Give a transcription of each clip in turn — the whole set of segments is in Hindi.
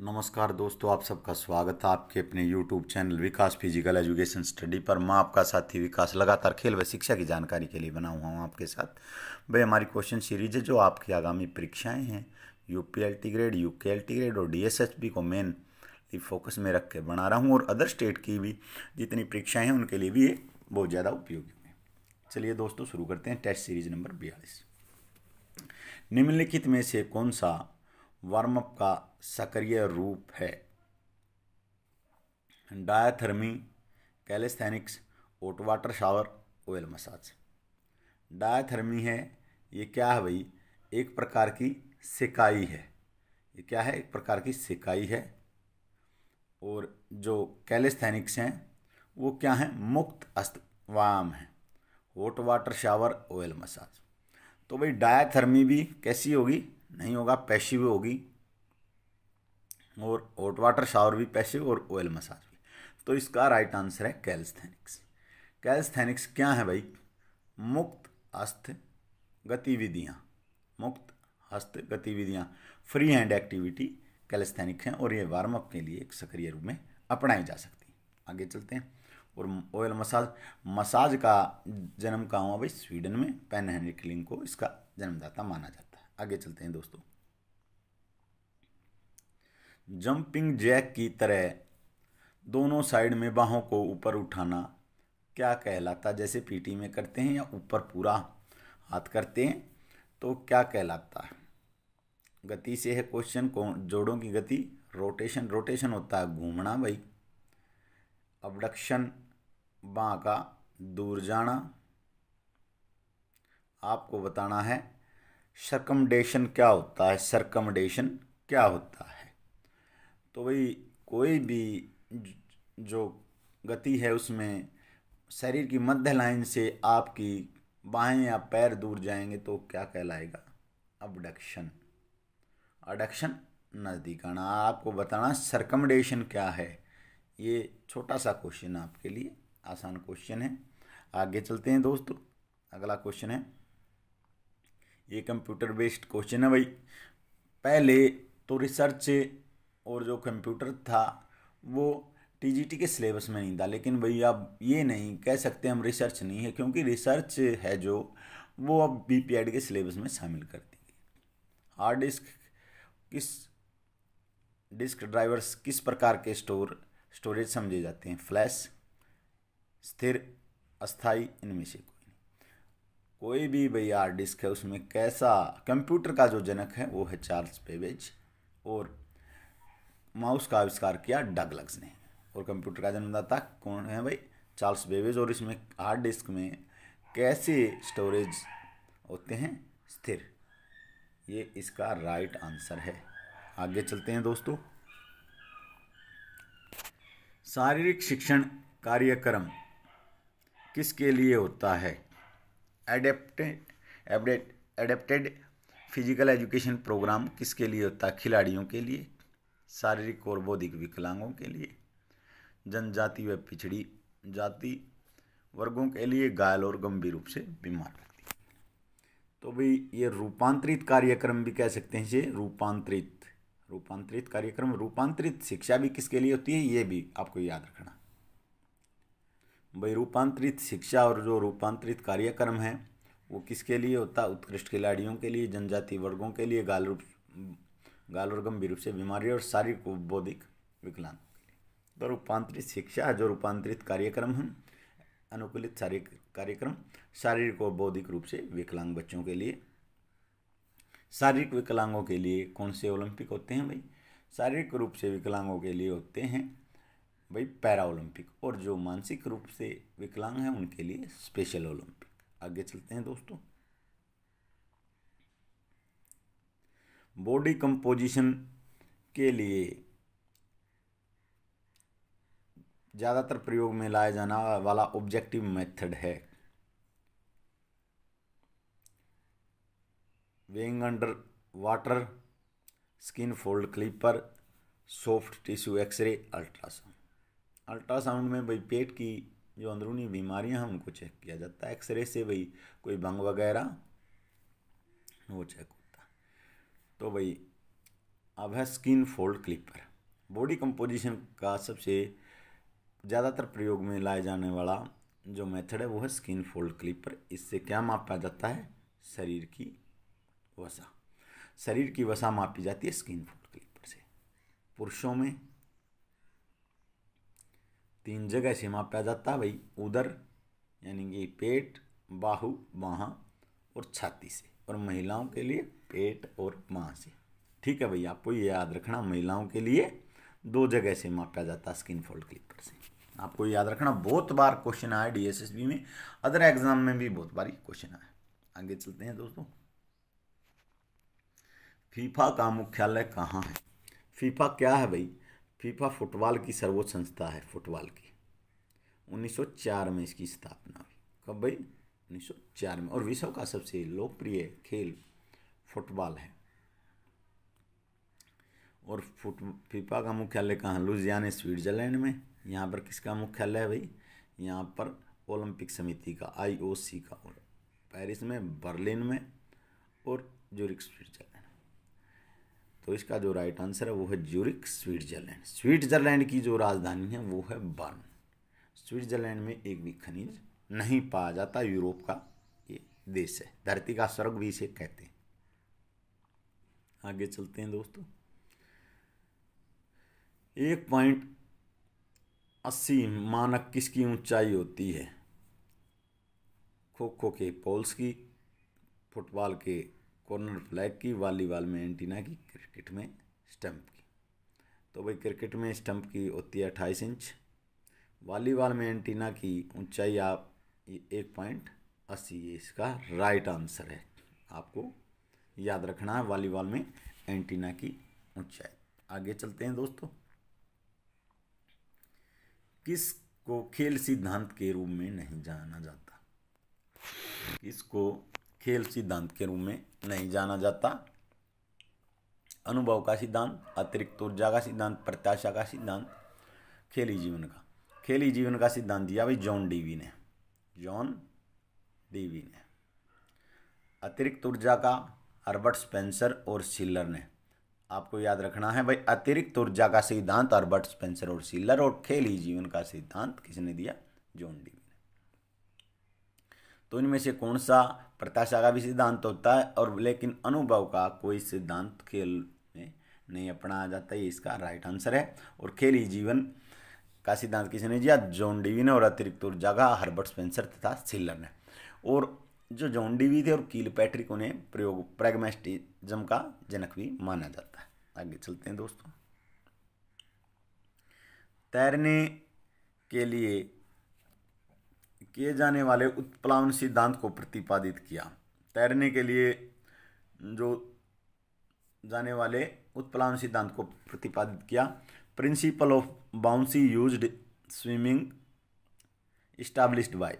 नमस्कार दोस्तों आप सबका स्वागत है आपके अपने YouTube channel Vikas physical education study पर मैं आपका साथी विकास लगातार खेल व शिक्षा की जानकारी के लिए बना हुआ हूँ आपके साथ भाई हमारी क्वेश्चन सीरीज है जो आपकी आगामी परीक्षाएं हैं U P L T grade U K L T grade और डी एस एच बी को मेन फोकस में रख के बना रहा हूँ और अदर स्टेट की भी जितनी परीक्षाएँ हैं उनके लिए भी ये बहुत ज़्यादा उपयोगी है चलिए दोस्तों शुरू करते हैं टेस्ट सीरीज नंबर बयालीस निम्नलिखित में से कौन सा वार्मअप का सक्रिय रूप है diathermy calisthenics hot water shower oil massage diathermy है ये क्या है भाई एक प्रकार की सिकाई है ये क्या है एक प्रकार की सिकाई है और जो कैलिस्थेनिक्स हैं वो क्या हैं मुक्त अस्त व्यायाम हैं hot water shower oil massage तो भाई डायथर्मी भी कैसी होगी नहीं होगा पैसिव होगी और हॉट वाटर शावर भी पैसिव और ऑयल मसाज भी तो इसका राइट आंसर है कैल्स्थेनिक्स कैल्स्थेनिक्स क्या है भाई मुक्त हस्त गतिविधियाँ मुक्त हस्त गतिविधियाँ फ्री हैंड एक्टिविटी कैलस्थेनिक हैं और ये वार्म अप के लिए एक सक्रिय रूप में अपनाई जा सकती आगे चलते हैं और ऑयल मसाज मसाज का जन्म कहाँ हुआ भाई स्वीडन में पेन हेनरिकलिंग को इसका जन्मदाता माना जाता है आगे चलते हैं दोस्तों जंपिंग जैक की तरह दोनों साइड में बाहों को ऊपर उठाना क्या कहलाता जैसे पीटी में करते हैं या ऊपर पूरा हाथ करते हैं तो क्या कहलाता है गति से है क्वेश्चन को जोड़ों की गति रोटेशन रोटेशन होता है घूमना भाई अबडक्शन बाँ का दूर जाना आपको बताना है सरकमडेशन क्या होता है सरकमडेशन क्या होता है तो भाई कोई भी जो गति है उसमें शरीर की मध्य लाइन से आपकी बाहें या पैर दूर जाएंगे तो क्या कहलाएगा अबडक्शन अडक्शन नज़दीक आना आपको बताना सरकमडेशन क्या है ये छोटा सा क्वेश्चन आपके लिए आसान क्वेश्चन है आगे चलते हैं दोस्तों अगला क्वेश्चन है ये कंप्यूटर बेस्ड क्वेश्चन है भाई पहले तो रिसर्च और जो कंप्यूटर था वो टीजीटी के सिलेबस में नहीं था लेकिन भाई आप ये नहीं कह सकते हम रिसर्च नहीं है क्योंकि रिसर्च है जो वो अब बी के सिलेबस में शामिल कर दी गई हार्ड डिस्क किस डिस्क ड्राइवर्स किस प्रकार के स्टोर स्टोरेज समझे जाते हैं फ्लैश स्थिर अस्थाई इनमें से कोई भी भाई हार्ड डिस्क है उसमें कैसा कंप्यूटर का जो जनक है वो है चार्ल्स पेवेज और माउस का आविष्कार किया डगलग्स ने और कंप्यूटर का जन्मदाता कौन है भाई चार्ल्स बेबेज और इसमें हार्ड डिस्क में कैसे स्टोरेज होते हैं स्थिर ये इसका राइट आंसर है आगे चलते हैं दोस्तों शारीरिक शिक्षण कार्यक्रम किसके लिए होता है adapted adapted physical education program किसके लिए होता है खिलाड़ियों के लिए शारीरिक और बौद्धिक विकलांगों के लिए जनजाति व पिछड़ी जाति वर्गों के लिए घायल और गंभीर रूप से बीमार व्यक्ति तो भाई ये रूपांतरित कार्यक्रम भी कह सकते हैं इसे रूपांतरित रूपांतरित कार्यक्रम रूपांतरित शिक्षा भी किसके लिए होती है ये भी आपको याद रखना भाई रूपांतरित शिक्षा और जो रूपांतरित कार्यक्रम है वो किसके लिए होता उत्कृष्ट खिलाड़ियों के लिए जनजाति वर्गों के लिए गाल रूप गाल और गंभीर रूप से बीमारी और शारीरिक बौद्धिक विकलांग तो रूपांतरित शिक्षा जो रूपांतरित कार्यक्रम है अनुकूलित शारीरिक कार्यक्रम शारीरिक और बौद्धिक रूप से विकलांग बच्चों के लिए शारीरिक विकलांगों के लिए कौन से ओलंपिक होते हैं भाई शारीरिक रूप से विकलांगों के लिए होते हैं भाई पैरा ओलंपिक और जो मानसिक रूप से विकलांग हैं उनके लिए स्पेशल ओलंपिक आगे चलते हैं दोस्तों बॉडी कंपोजिशन के लिए ज़्यादातर प्रयोग में लाया जाना वाला ऑब्जेक्टिव मेथड है weighing under water skin fold caliper soft tissue x-ray ultrasound ultrasound में भाई पेट की जो अंदरूनी बीमारियां हैं उनको चेक किया जाता है एक्सरे से भाई कोई बंग वगैरह वो चेक होता तो भाई अब है skin fold caliper body composition का सबसे ज़्यादातर प्रयोग में लाया जाने वाला जो मेथड है वो है स्किन फोल्ड क्लिपर इससे क्या मापा जाता है शरीर की वसा शरीर की वसा मापी जाती है स्किन फोल्ड क्लिपर से पुरुषों में तीन जगह से मापा जाता है भाई उधर यानी कि पेट बाहु बाहा और छाती से और महिलाओं के लिए पेट और बाह से ठीक है भाई आपको ये याद रखना महिलाओं के लिए दो जगह से मापा जाता है स्किन फोल्ड क्लिपर से आपको याद रखना बहुत बार क्वेश्चन आया डीएसएसबी में अदर एग्जाम में भी बहुत बार क्वेश्चन आया आगे चलते हैं दोस्तों फीफा का मुख्यालय कहाँ है फीफा क्या है भाई फीफा फुटबॉल की सर्वोच्च संस्था है फुटबॉल की 1904 में इसकी स्थापना हुई कब भाई 1904 में और विश्व का सबसे लोकप्रिय खेल फुटबॉल है और फुट फीफा का मुख्यालय कहाँ लुजियान स्विट्जरलैंड में यहाँ पर किसका मुख्यालय है भाई यहाँ पर ओलंपिक समिति का आईओसी का और पेरिस में बर्लिन में और जोरिक स्विट्जरलैंड तो इसका जो राइट आंसर है वो है ज्यूरिक स्विट्जरलैंड स्विट्जरलैंड की जो राजधानी है वो है बर्न स्विट्जरलैंड में एक भी खनिज नहीं पाया जाता यूरोप का ये देश है धरती का स्वर्ग भी इसे कहते हैं आगे चलते हैं दोस्तों एक पॉइंट अस्सी मानक किसकी ऊंचाई होती है खो खो के पोल्स की फुटबॉल के कॉर्नर फ्लैग की वॉलीबॉल में एंटीना की क्रिकेट में स्टंप की तो भाई क्रिकेट में स्टंप की होती है अट्ठाईस इंच वॉलीबॉल में एंटीना की ऊंचाई आप एक पॉइंट अस्सी ये इसका राइट आंसर है आपको याद रखना है वॉलीबॉल में एंटीना की ऊंचाई आगे चलते हैं दोस्तों किस को खेल सिद्धांत के रूप में नहीं जाना जाता किसको खेल सिद्धांत के रूप में नहीं जाना जाता अनुभव का सिद्धांत अतिरिक्त ऊर्जा का सिद्धांत प्रत्याशा का सिद्धांत खेली जीवन का खेली जीवन का सिद्धांत दिया भाई जॉन डीवी ने जॉन डीवी ने अतिरिक्त ऊर्जा का अर्बर्ट स्पेंसर और सिल्लर ने आपको याद रखना है भाई अतिरिक्त ऊर्जा का सिद्धांत अर्बर्ट स्पेंसर और सिल्लर और खेली जीवन का सिद्धांत किसने दिया जॉन डीवी तो इनमें से कौन सा प्रत्याशा का भी सिद्धांत होता है और लेकिन अनुभव का कोई सिद्धांत खेल में नहीं अपनाया जाता ये इसका राइट आंसर है और खेल ही जीवन का सिद्धांत किसने दिया जॉन डीवी ने और अतिरिक्त ऊर्जा का हर्बर्ट स्पेंसर तथा सिल्लर ने और जो जॉन डीवी थे और कील पैट्रिक उन्हें प्रयोग प्रेगमेस्टिजम का जनक भी माना जाता है आगे चलते हैं दोस्तों तैरने के लिए किए जाने वाले उत्प्लावन सिद्धांत को प्रतिपादित किया तैरने के लिए जो जाने वाले उत्प्लावन सिद्धांत को प्रतिपादित किया principle of buoyancy used swimming established by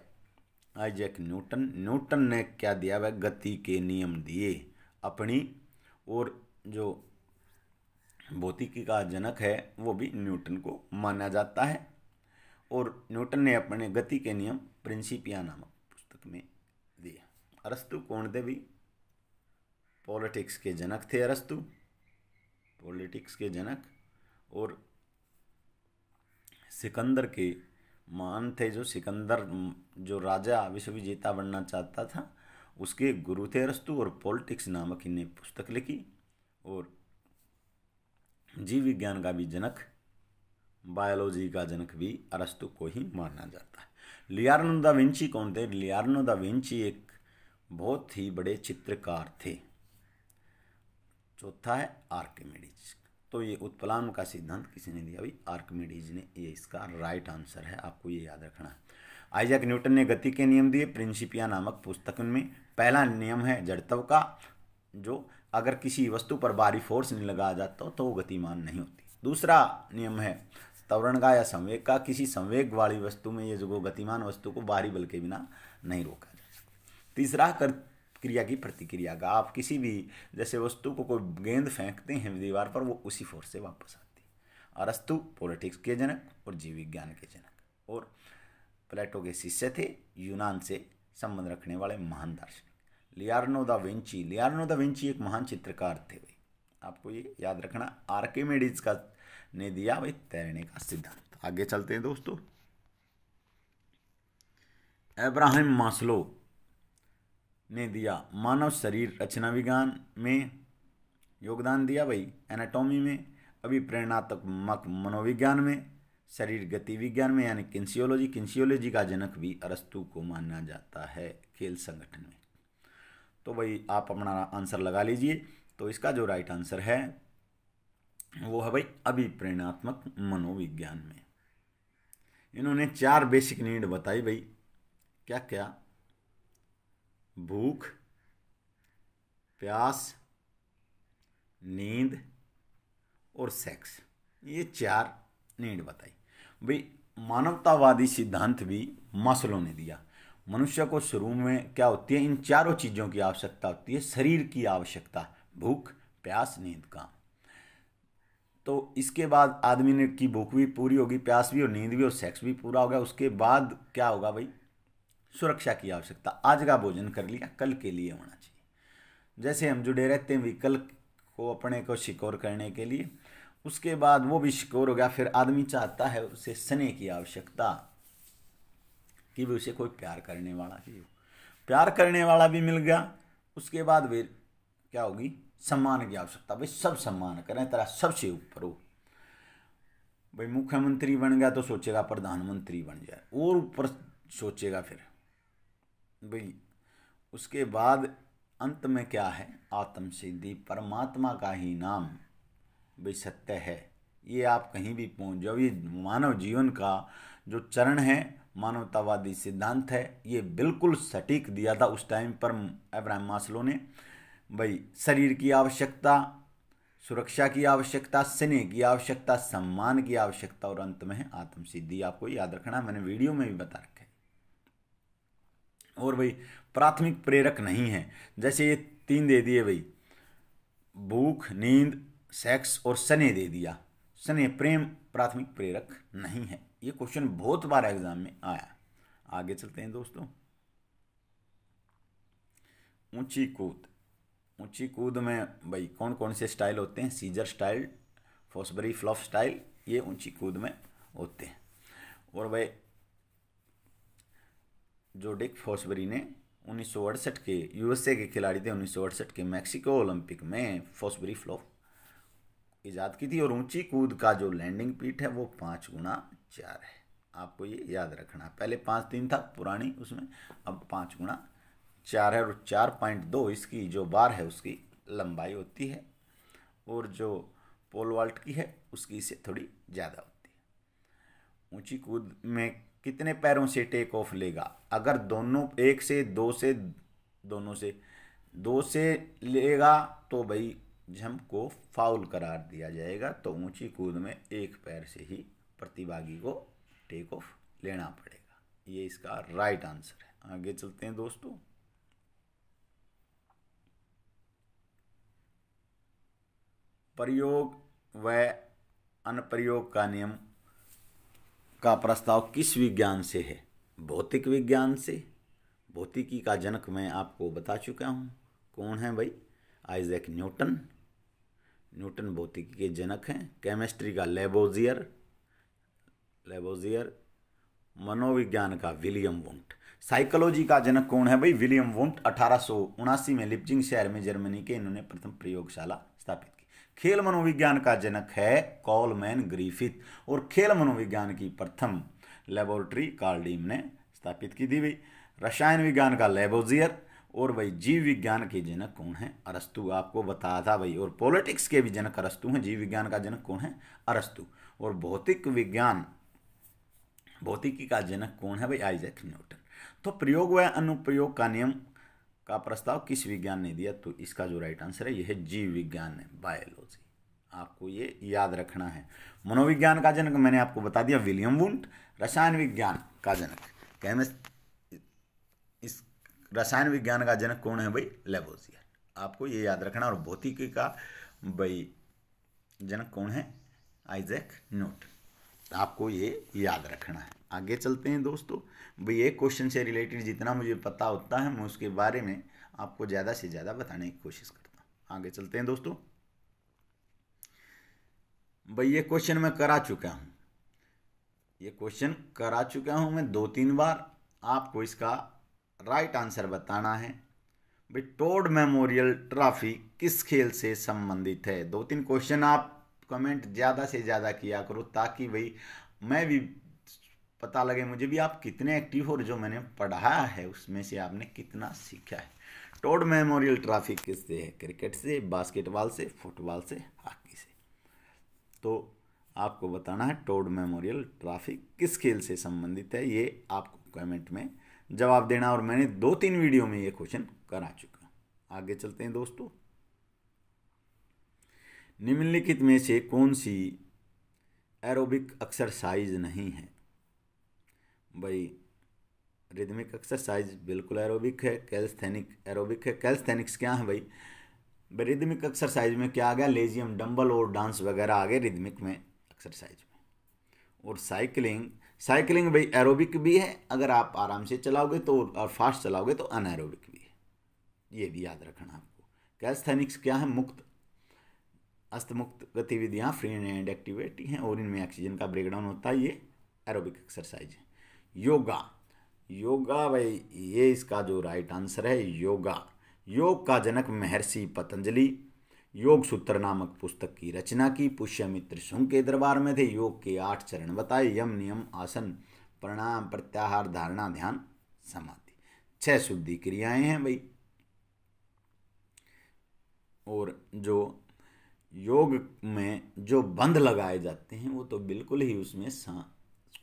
Isaac Newton Newton ने क्या दिया वह गति के नियम दिए अपनी और जो भौतिकी का जनक है वो भी न्यूटन को माना जाता है और न्यूटन ने अपने गति के नियम प्रिंसिपिया नामक पुस्तक में दिया अरस्तु कोणदेवी पॉलिटिक्स के जनक थे अरस्तु पॉलिटिक्स के जनक और सिकंदर के मान थे जो सिकंदर जो राजा विश्वविजेता बनना चाहता था उसके गुरु थे अरस्तु और पॉलिटिक्स नामक इन्हें पुस्तक लिखी और जीव विज्ञान का भी जनक बायोलॉजी का जनक भी अरस्तु को ही माना जाता है लियार्नो दा विंची कौन थे लियार्नो दा विंची एक बहुत ही बड़े चित्रकार थे चौथा है आर्कमेडिज तो ये उत्पलाम का सिद्धांत किसी ने दिया भाई आर्कमेडिज ने ये इसका राइट आंसर है आपको ये याद रखना आइजैक न्यूटन ने गति के नियम दिए प्रिंसिपिया नामक पुस्तक में पहला नियम है जड़त्व का जो अगर किसी वस्तु पर बाहरी फोर्स नहीं लगाया जाता तो वो गतिमान नहीं होती दूसरा नियम है त्वरण का या संवेग का किसी संवेग वाली वस्तु में ये जो गतिमान वस्तु को बाहरी बल के बिना नहीं रोका जा सकता तीसरा कर क्रिया की प्रतिक्रिया का आप किसी भी जैसे वस्तु को कोई गेंद फेंकते हैं दीवार पर वो उसी फोर्स से वापस आती है अरस्तु पॉलिटिक्स के जनक और जीव विज्ञान के जनक और प्लेटो के शिष्य थे यूनान से संबंध रखने वाले महान दार्शनिक लियार्नो दा विंची लियार्नो दा विंची एक महान चित्रकार थे भाई आपको ये याद रखना आर्केमेडिज का ने दिया भाई तैरने का सिद्धांत आगे चलते हैं दोस्तों अब्राहम मास्लो ने दिया मानव शरीर रचना विज्ञान में योगदान दिया भाई एनाटॉमी में अभी प्रेरणात्मक मनोविज्ञान में शरीर गति विज्ञान में यानी किन्सियोलॉजी किन्सियोलॉजी का जनक भी अरस्तु को माना जाता है खेल संगठन में तो भाई आप अपना आंसर लगा लीजिए तो इसका जो राइट आंसर है वो है भाई अभिप्रेरणात्मक मनोविज्ञान में इन्होंने चार बेसिक नीड बताई भाई क्या क्या भूख प्यास नींद और सेक्स ये चार नीड बताई भाई मानवतावादी सिद्धांत भी मसलों ने दिया मनुष्य को शुरू में क्या होती है इन चारों चीज़ों की आवश्यकता होती है शरीर की आवश्यकता भूख प्यास नींद काम तो इसके बाद आदमी ने की भूख भी पूरी होगी प्यास भी और नींद भी और सेक्स भी पूरा होगा उसके बाद क्या होगा भाई सुरक्षा की आवश्यकता आज का भोजन कर लिया कल के लिए होना चाहिए जैसे हम जुड़े रहते हैं कल को अपने को शिकोर करने के लिए उसके बाद वो भी शिकोर हो गया फिर आदमी चाहता है उसे स्नेह की आवश्यकता कि भी उसे कोई प्यार करने वाला चाहिए प्यार करने वाला भी मिल गया उसके बाद फिर क्या होगी सम्मान की आवश्यकता भाई सब सम्मान करें तेरा सबसे ऊपर हो भाई मुख्यमंत्री बन गया तो सोचेगा प्रधानमंत्री बन जाए और ऊपर सोचेगा फिर भाई उसके बाद अंत में क्या है आत्म सिद्धि परमात्मा का ही नाम भाई सत्य है ये आप कहीं भी पहुंच जाओ ये मानव जीवन का जो चरण है मानवतावादी सिद्धांत है ये बिल्कुल सटीक दिया था उस टाइम पर अब्राहम मासलो ने भाई शरीर की आवश्यकता सुरक्षा की आवश्यकता स्नेह की आवश्यकता सम्मान की आवश्यकता और अंत में है आपको याद रखना मैंने वीडियो में भी बता रखा है और भाई प्राथमिक प्रेरक नहीं है जैसे ये तीन दे दिए भाई भूख नींद सेक्स और स्नेह दे दिया स्नेह प्रेम प्राथमिक प्रेरक नहीं है ये क्वेश्चन बहुत बार एग्जाम में आया आगे चलते हैं दोस्तों ऊंची कूद ऊंची कूद में भाई कौन कौन से स्टाइल होते हैं scissor style Fosbury flop style ये ऊंची कूद में होते हैं और भाई जो डिक फोसबरी ने उन्नीस के यूएसए के खिलाड़ी थे उन्नीस के मैक्सिको ओलंपिक में फोसबरी फ्लॉफ ईजाद की थी और ऊंची कूद का जो लैंडिंग पीट है वो पाँच गुना चार है आपको ये याद रखना पहले पाँच तीन था पुरानी उसमें अब पाँच गुना चार है और चार पॉइंट दो इसकी जो बार है उसकी लंबाई होती है और जो पोल वाल्ट की है उसकी इससे थोड़ी ज़्यादा होती है ऊंची कूद में कितने पैरों से टेक ऑफ लेगा अगर दोनों एक से दो से दोनों से दो से लेगा तो भाई जम को फाउल करार दिया जाएगा तो ऊंची कूद में एक पैर से ही प्रतिभागी को टेक ऑफ लेना पड़ेगा ये इसका राइट आंसर है आगे चलते हैं दोस्तों प्रयोग व अनप्रयोग का नियम का प्रस्ताव किस विज्ञान से है भौतिक विज्ञान से भौतिकी का जनक मैं आपको बता चुका हूँ कौन है भाई आइजैक न्यूटन न्यूटन भौतिकी के जनक हैं केमिस्ट्री का लेबोजियर लेबोजियर मनोविज्ञान का विलियम वोंट साइकोलॉजी का जनक कौन है भाई विलियम वोंट अठारह में लिपजिंग शहर में जर्मनी के इन्होंने प्रथम प्रयोगशाला स्थापित की खेल मनोविज्ञान का जनक है कॉलमैन ग्रीफिथ और खेल मनोविज्ञान की प्रथम लेबोरेटरी कार्लडीम ने स्थापित की दी हुई रसायन विज्ञान का लेबोजियर और भाई जीव विज्ञान के जनक कौन है अरस्तु आपको बताया था भाई और पॉलिटिक्स के भी जनक अरस्तु हैं जीव विज्ञान का जनक कौन है अरस्तु और भौतिक विज्ञान भौतिकी का जनक कौन है भाई आइजैक न्यूटन तो प्रयोग व अनुप्रयोग का नियम का प्रस्ताव किस विज्ञान ने दिया तो इसका जो राइट आंसर है यह है जीव विज्ञान है बायोलॉजी आपको ये याद रखना है मनोविज्ञान का जनक मैंने आपको बता दिया विलियम वुंट रसायन विज्ञान का जनक केमिस्ट इस रसायन विज्ञान का जनक कौन है भाई लेबोजियर आपको ये याद रखना और भौतिकी का भाई जनक कौन है आइजैक न्यूटन आपको ये याद रखना है आगे चलते हैं दोस्तों एक क्वेश्चन से रिलेटेड जितना मुझे पता होता है मैं उसके बारे में आपको ज़्यादा से ज़्यादा बताने की कोशिश करता हूँ आगे चलते हैं दोस्तों भाई ये क्वेश्चन मैं करा चुका हूँ ये क्वेश्चन करा चुका हूँ मैं दो तीन बार आपको इसका राइट आंसर बताना है भाई टोड मेमोरियल ट्रॉफी किस खेल से संबंधित है दो तीन क्वेश्चन आप कमेंट ज़्यादा से ज़्यादा किया करो ताकि भाई मैं भी पता लगे मुझे भी आप कितने एक्टिव हो जो मैंने पढ़ा है उसमें से आपने कितना सीखा है टोड मेमोरियल ट्रॉफी किससे है क्रिकेट से बास्केटबॉल से फुटबॉल से हॉकी से तो आपको बताना है टोड मेमोरियल ट्रॉफी किस खेल से संबंधित है ये आपको कमेंट में जवाब देना और मैंने दो तीन वीडियो में ये क्वेश्चन करा चुका आगे चलते हैं दोस्तों निम्नलिखित में से कौन सी एरोबिक एक्सरसाइज नहीं है भाई रिदमिक एक्सरसाइज बिल्कुल एरोबिक है कैल्स्थेनिक एरोबिक है कैल्स्थेनिक्स क्या है भाई भाई रिदमिक एक्सरसाइज में क्या आ गया लेजियम डम्बल और डांस वगैरह आ गए रिदमिक में एक्सरसाइज में और साइकिलिंग साइकिलिंग भाई एरोबिक भी है अगर आप आराम से चलाओगे तो और फास्ट चलाओगे तो अनएरोबिक भी है ये भी याद रखना आपको कैल्स्थेनिक्स क्या है मुक्त अस्तमुक्त गतिविधियाँ फ्री एंड एक्टिविटी हैं और इनमें ऑक्सीजन का ब्रेकडाउन होता है ये एरोबिक एक्सरसाइज है योगा योगा भाई ये इसका जो राइट आंसर है योगा योग का जनक महर्षि पतंजलि योग सूत्र नामक पुस्तक की रचना की पुष्यमित्र शुंग के दरबार में थे योग के आठ चरण बताए यम नियम आसन प्रणाम प्रत्याहार धारणा ध्यान समाधि छह शुद्धि क्रियाएं हैं भाई और जो योग में जो बंध लगाए जाते हैं वो तो बिल्कुल ही उसमें सा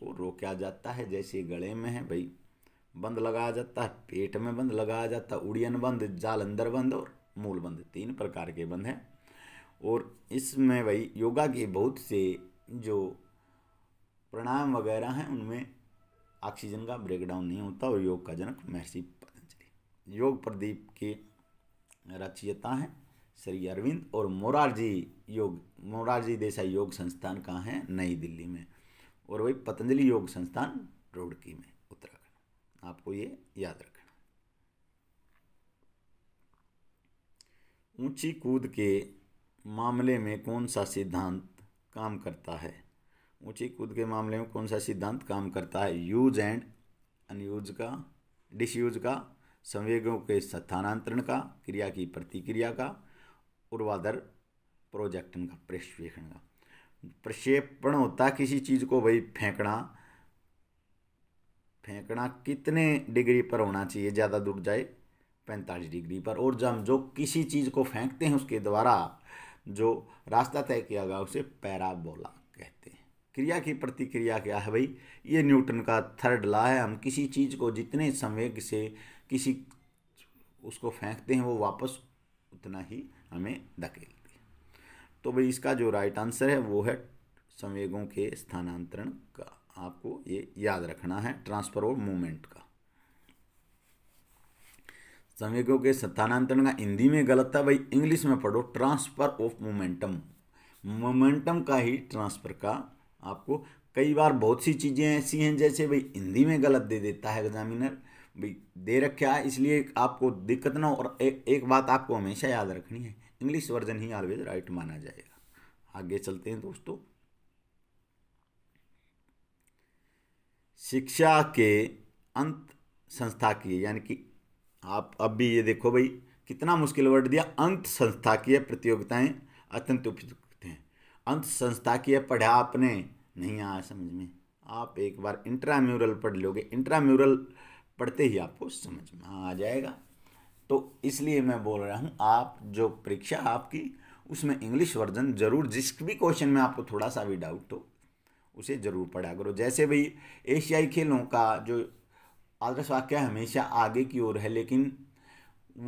उसको रोका जाता है जैसे गले में है भाई बंद लगाया जाता है पेट में बंद लगाया जाता है उड़ियन बंद जालंधर बंद और मूल बंद तीन प्रकार के बंद हैं और इसमें भाई योगा के बहुत से जो प्राणायाम वगैरह हैं उनमें ऑक्सीजन का ब्रेकडाउन नहीं होता और योग का जनक महर्षि पतंजलि योग प्रदीप के रचयिता हैं श्री अरविंद और मोरारजी योग मोरारजी देसाई योग संस्थान कहाँ है नई दिल्ली में और वही पतंजलि योग संस्थान रोडकी में उत्तराखंड आपको ये याद रखना ऊंची कूद के मामले में कौन सा सिद्धांत काम करता है ऊंची कूद के मामले में कौन सा सिद्धांत काम करता है यूज एंड अनयूज का डिसयूज का संवेगों के स्थानांतरण का क्रिया की प्रतिक्रिया का पूर्वाधर प्रोजेक्टन का प्रक्षेपण का प्रक्षेपण होता किसी चीज़ को भाई फेंकना फेंकना कितने डिग्री पर होना चाहिए ज़्यादा दूर जाए पैंतालीस डिग्री पर और जब जो किसी चीज़ को फेंकते हैं उसके द्वारा जो रास्ता तय किया गया उसे पैराबोला कहते हैं क्रिया की प्रतिक्रिया क्या है भाई ये न्यूटन का थर्ड लॉ है हम किसी चीज़ को जितने संवेग से किसी उसको फेंकते हैं वो वापस उतना ही हमें धकेल तो भाई इसका जो राइट आंसर है वो है संवेगों के स्थानांतरण का आपको ये याद रखना है ट्रांसफर ऑफ मूवमेंट का संवेगों के स्थानांतरण का हिंदी में गलत था भाई इंग्लिश में पढ़ो ट्रांसफर ऑफ मोमेंटम मोमेंटम का ही ट्रांसफर का आपको कई बार बहुत सी चीज़ें ऐसी हैं जैसे भाई हिंदी में गलत दे देता है एग्जामिनर भाई दे रखा है इसलिए आपको दिक्कत ना हो और ए, एक बात आपको हमेशा याद रखनी है इंग्लिश वर्जन ही ऑलवेज राइट माना जाएगा आगे चलते हैं दोस्तों शिक्षा के अंत संस्था की यानी कि आप अब भी ये देखो भाई कितना मुश्किल वर्ड दिया अंत संस्था की प्रतियोगिताएं अत्यंत उपयुक्त हैं अंत संस्था की पढ़ा आपने नहीं आया समझ में आप एक बार इंट्राम्यूरल पढ़ लोगे इंट्राम्यूरल पढ़ते ही आपको समझ में आ जाएगा तो इसलिए मैं बोल रहा हूँ आप जो परीक्षा आपकी उसमें इंग्लिश वर्जन ज़रूर जिस भी क्वेश्चन में आपको थोड़ा सा भी डाउट हो उसे ज़रूर पढ़ा करो जैसे भाई एशियाई खेलों का जो आदर्श वाक्य हमेशा आगे की ओर है लेकिन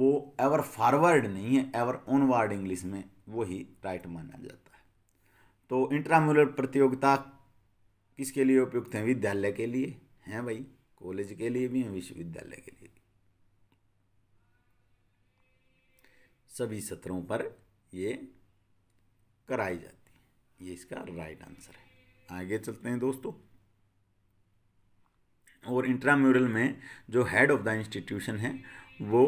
वो एवर फॉरवर्ड नहीं है एवर ऑनवर्ड इंग्लिश में वो ही राइट माना जाता है तो इंट्रामुलर प्रतियोगिता किसके लिए उपयुक्त हैं विद्यालय के लिए हैं भाई कॉलेज के लिए भी हैं विश्वविद्यालय के लिए भी सभी सत्रों पर ये कराई जाती है ये इसका राइट आंसर है आगे चलते हैं दोस्तों और इंट्राम्यूरल में जो हेड ऑफ द इंस्टीट्यूशन है वो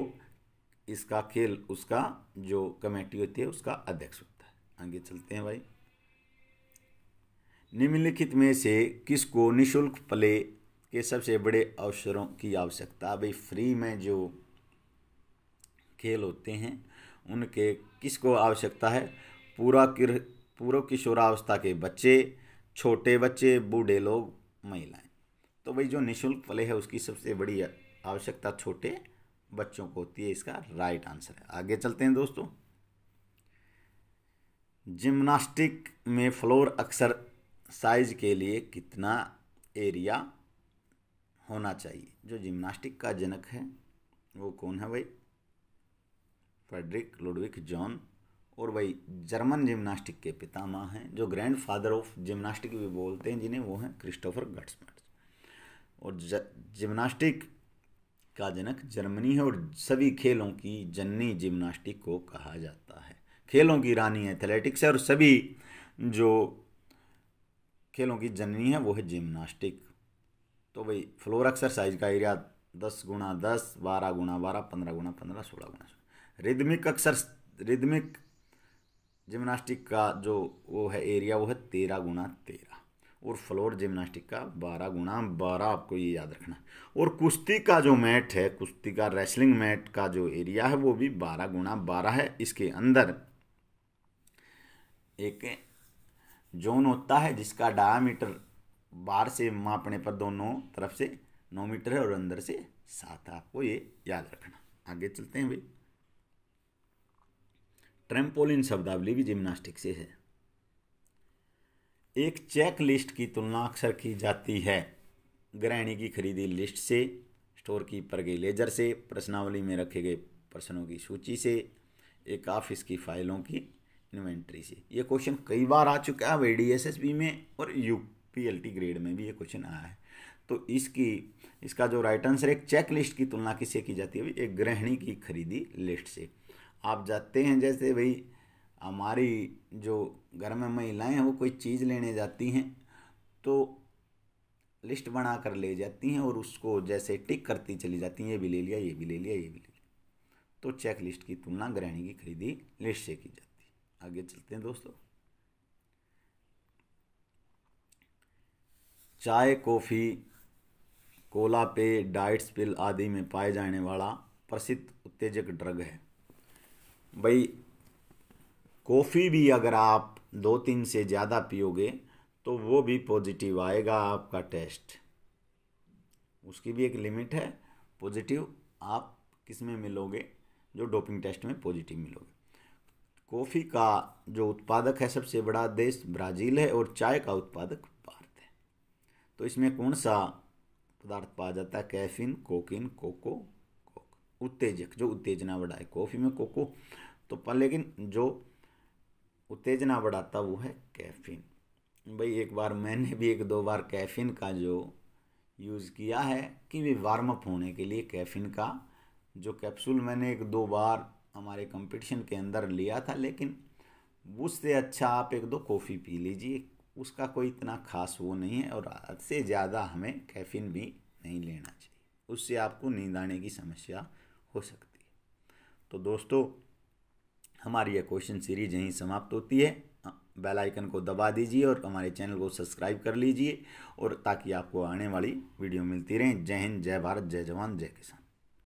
इसका खेल उसका जो कमेटी होती है उसका अध्यक्ष होता है आगे चलते हैं भाई निम्नलिखित में से किसको निशुल्क प्ले के सबसे बड़े अवसरों की आवश्यकता भाई फ्री में जो खेल होते हैं उनके किसको आवश्यकता है पूरा किर पूर्व किशोरावस्था के बच्चे छोटे बच्चे बूढ़े लोग महिलाएं तो भाई जो निशुल्क फले है उसकी सबसे बड़ी आवश्यकता छोटे बच्चों को होती है इसका राइट आंसर है आगे चलते हैं दोस्तों जिम्नास्टिक में फ्लोर अक्सर साइज के लिए कितना एरिया होना चाहिए जो जिम्नास्टिक का जनक है वो कौन है भाई फ्रेडरिक लुडविक जॉन और भाई जर्मन जिम्नास्टिक के पितामह हैं जो ग्रैंड फादर ऑफ जिम्नास्टिक भी बोलते हैं जिन्हें वो हैं क्रिस्टोफर गट्समैट और जिम्नास्टिक का जनक जर्मनी है और सभी खेलों की जन्नी जिम्नास्टिक को कहा जाता है खेलों की रानी एथलेटिक्स है और सभी जो खेलों की जननी है वो है जिम्नास्टिक तो भाई फ्लोर एक्सरसाइज का एरिया दस गुणा दस बारह गुणा बारह पंद्रह गुणा पंद्रह सोलह गुणा रिदमिक अक्सर रिदमिक जिम्नास्टिक का जो वो है एरिया वो है तेरह गुना तेरह और फ्लोर जिम्नास्टिक का बारह गुना बारह आपको ये याद रखना और कुश्ती का जो मैट है कुश्ती का रेसलिंग मैट का जो एरिया है वो भी बारह गुना बारह है इसके अंदर एक जोन होता है जिसका डायमीटर बार से मापने पर दोनों तरफ से नौ मीटर है और अंदर से सात आपको ये याद रखना आगे चलते हैं भाई ट्रेम्पोलिन शब्दावली भी जिम्नास्टिक से है एक चेक लिस्ट की तुलना अक्सर की जाती है ग्रहणी की खरीदी लिस्ट से स्टोर कीपर के लेजर से प्रश्नावली में रखे गए प्रश्नों की सूची से एक ऑफिस की फाइलों की इन्वेंट्री से ये क्वेश्चन कई बार आ चुका है वही डी में और यू ग्रेड में भी ये क्वेश्चन आया है तो इसकी इसका जो राइट आंसर एक चेक लिस्ट की तुलना किससे की जाती है एक गृहिणी की खरीदी लिस्ट से आप जाते हैं जैसे भाई हमारी जो घर में महिलाएं हैं वो कोई चीज़ लेने जाती हैं तो लिस्ट बना कर ले जाती हैं और उसको जैसे टिक करती चली जाती हैं ये भी ले लिया ये भी ले लिया ये भी ले लिया तो चेक लिस्ट की तुलना ग्रहणी की खरीदी लिस्ट से की जाती है आगे चलते हैं दोस्तों चाय कॉफ़ी कोला पे डाइट्स पिल आदि में पाए जाने वाला प्रसिद्ध उत्तेजक ड्रग है भाई कॉफ़ी भी अगर आप दो तीन से ज़्यादा पियोगे तो वो भी पॉजिटिव आएगा आपका टेस्ट उसकी भी एक लिमिट है पॉजिटिव आप किस में मिलोगे जो डोपिंग टेस्ट में पॉजिटिव मिलोगे कॉफ़ी का जो उत्पादक है सबसे बड़ा देश ब्राज़ील है और चाय का उत्पादक भारत है तो इसमें कौन सा पदार्थ पाया जाता है कैफिन कोकिन कोको उत्तेजक जो उत्तेजना बढ़ाए कॉफ़ी में कोको तो पर लेकिन जो उत्तेजना बढ़ाता वो है कैफीन भाई एक बार मैंने भी एक दो बार कैफीन का जो यूज़ किया है कि वे वार्म अप होने के लिए कैफीन का जो कैप्सूल मैंने एक दो बार हमारे कंपटीशन के अंदर लिया था लेकिन उससे अच्छा आप एक दो कॉफ़ी पी लीजिए उसका कोई इतना खास वो नहीं है और से ज़्यादा हमें कैफीन भी नहीं लेना चाहिए उससे आपको नींद आने की समस्या हो सकती है तो दोस्तों हमारी यह क्वेश्चन सीरीज यहीं समाप्त होती है बेल आइकन को दबा दीजिए और हमारे चैनल को सब्सक्राइब कर लीजिए और ताकि आपको आने वाली वीडियो मिलती रहें जय हिंद जय भारत जय जवान जय किसान